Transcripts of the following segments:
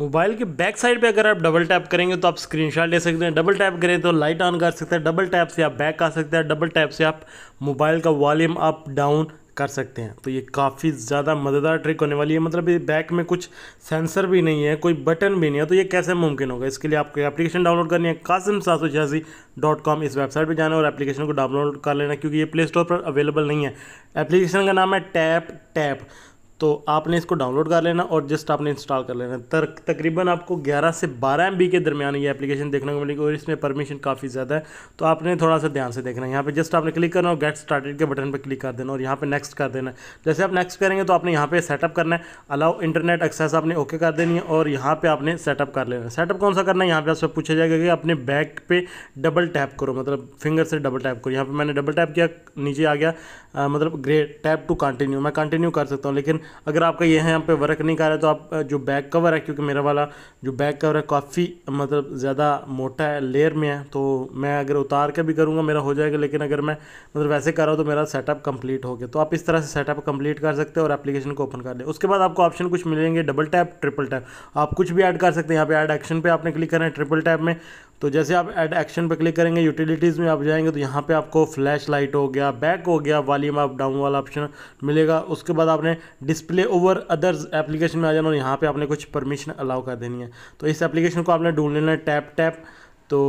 mobile के back side पे अगर आप डबल टैप करेंगे तो आप स्क्रीनशॉट ले सकते हैं डबल टैप करें तो लाइट ऑन कर सकते हैं डबल टैप से आप बैक आ सकते हैं डबल टैप से आप मोबाइल का वॉल्यूम अप डाउन कर सकते हैं तो ये काफ़ी ज़्यादा मज़ेदार ट्रिक होने वाली है मतलब ये बैक में कुछ सेंसर भी नहीं है कोई बटन भी नहीं है तो ये कैसे मुमकिन होगा इसके लिए आपको एप्लीकेशन डाउनलोड करनी है कासिम सात छियासी डॉट कॉम इस वेबसाइट पर जाना और एप्लीकेशन को डाउनलोड कर लेना क्योंकि ये प्ले स्टोर पर अवेलेबल नहीं है एप्लीकेशन का नाम है टैप टैप तो आपने इसको डाउनलोड कर लेना और जस्ट आपने इंस्टॉल कर लेना तक तकरीबन आपको 11 से 12 एम के दरमियान ये एप्लीकेशन देखने को मिलेगी और इसमें परमिशन काफ़ी ज़्यादा है तो आपने थोड़ा सा ध्यान से देखना है यहाँ पे जस्ट आपने क्लिक करना और गेट स्टार्टेड के बटन पर क्लिक कर देना और यहाँ पे नेक्स्ट कर देना जैसे आप नेक्स्ट करेंगे तो आपने यहाँ पर सेटअप करना है अलाउ इंटरनेट एक्सेस आपने ओके कर देनी है और यहाँ पर आपने सेटअप कर लेना है सेटअप कौन सा करना है यहाँ पर आपसे पूछा जाएगा कि अपने बैक पर डबल टैप करो मतलब फिंगर से डबल टैप करो यहाँ पर मैंने डबल टैप किया नीचे आ गया मतलब ग्रे टैप टू कंटिन्यू मैं कंटिन्यू कर सकता हूँ लेकिन अगर आपका यह यहाँ पे वर्क नहीं कर रहा है तो आप जो बैक कवर है क्योंकि मेरा वाला जो बैक कवर है काफ़ी मतलब ज़्यादा मोटा है लेयर में है तो मैं अगर उतार के भी करूँगा मेरा हो जाएगा लेकिन अगर मैं मतलब वैसे कर रहा हूँ तो मेरा सेटअप कंप्लीट हो गया तो आप इस तरह से सेटअप कंप्लीट कर सकते हैं और एप्लीकेशन को ओपन कर लें उसके बाद आपको ऑप्शन कुछ मिलेंगे डबल टैप ट्रिपल टैप आप कुछ भी ऐड कर सकते हैं यहाँ पे ऐड एक्शन पर आपने क्लिक करना है ट्रिपल टैप में तो जैसे आप एड एक्शन पर क्लिक करेंगे यूटिलिटीज़ में आप जाएंगे तो यहाँ पे आपको फ्लैश लाइट हो गया बैक हो गया वॉल्यूम अप डाउन वाला ऑप्शन मिलेगा उसके बाद आपने डिस्प्ले ओवर अदर्स एप्लीकेशन में आ जाना और यहाँ पे आपने कुछ परमिशन अलाउ कर देनी है तो इस एप्लीकेशन को आपने ढूंढ लेना है टैप टैप तो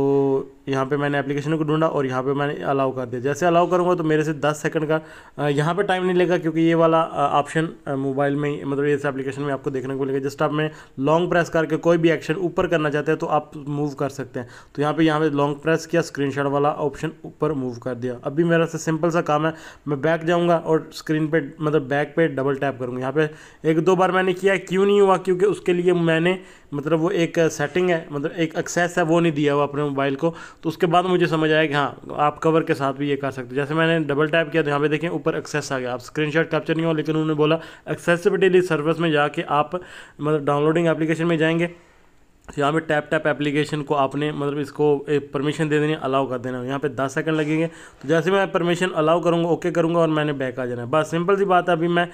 यहाँ पे मैंने एप्लीकेशन को ढूंढा और यहाँ पे मैंने अलाउ कर दिया जैसे अलाउ करूँगा तो मेरे से 10 सेकंड का यहाँ पे टाइम नहीं लेगा क्योंकि ये वाला ऑप्शन मोबाइल में मतलब इस एप्लीकेशन में आपको देखने को मिलेगा जस्ट आप में लॉन्ग प्रेस करके कोई भी एक्शन ऊपर करना चाहते हैं तो आप मूव कर सकते हैं तो यहाँ पर यहाँ पर लॉन्ग प्रेस किया स्क्रीन वाला ऑप्शन ऊपर मूव कर दिया अभी मेरा से सिंपल सा काम है मैं बैक जाऊँगा और स्क्रीन पर मतलब बैक पर डबल टैप करूँगा यहाँ पर एक दो बार मैंने किया क्यों नहीं हुआ क्योंकि उसके लिए मैंने मतलब वो एक सेटिंग है मतलब एक एक्सेस है वो नहीं दिया हुआ अपने मोबाइल को तो उसके बाद मुझे समझ आया कि हाँ आप कवर के साथ भी ये कर सकते हैं जैसे मैंने डबल टैप किया तो यहाँ पे देखें ऊपर एक्सेस आ गया आप स्क्रीनशॉट कैप्चर नहीं हो लेकिन उन्होंने बोला एक्सेसिबिलिटी सर्विस में जाके आप मतलब डाउनलोडिंग एप्लीकेशन में जाएंगे तो यहाँ पे टैप टैप एप्लीकेशन को आपने मतलब इसको परमिशन दे देनी अलाउ कर देना यहाँ पे दस सेकंड लगेंगे तो जैसे मैं परमिशन अलाउ करूँगा ओके करूँगा और मैंने बैक आ जाना है बस सिंपल सी बात है अभी मैं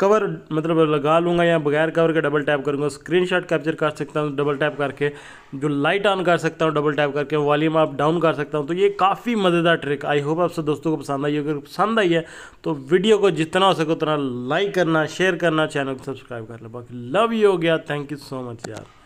कवर मतलब लगा लूँगा या बगैर कवर के डबल टैप करूँगा स्क्रीनशॉट कैप्चर कर सकता हूँ डबल टैप करके जो लाइट ऑन कर सकता हूँ डबल टैप करके वॉल्यूम आप डाउन कर सकता हूँ तो ये काफ़ी मज़ेदार ट्रिक आई होप आप सब दोस्तों को पसंद आई अगर पसंद आई है तो वीडियो को जितना हो सके उतना लाइक करना शेयर करना चैनल को सब्सक्राइब करना बाकी लव यू हो गया थैंक यू सो मच यार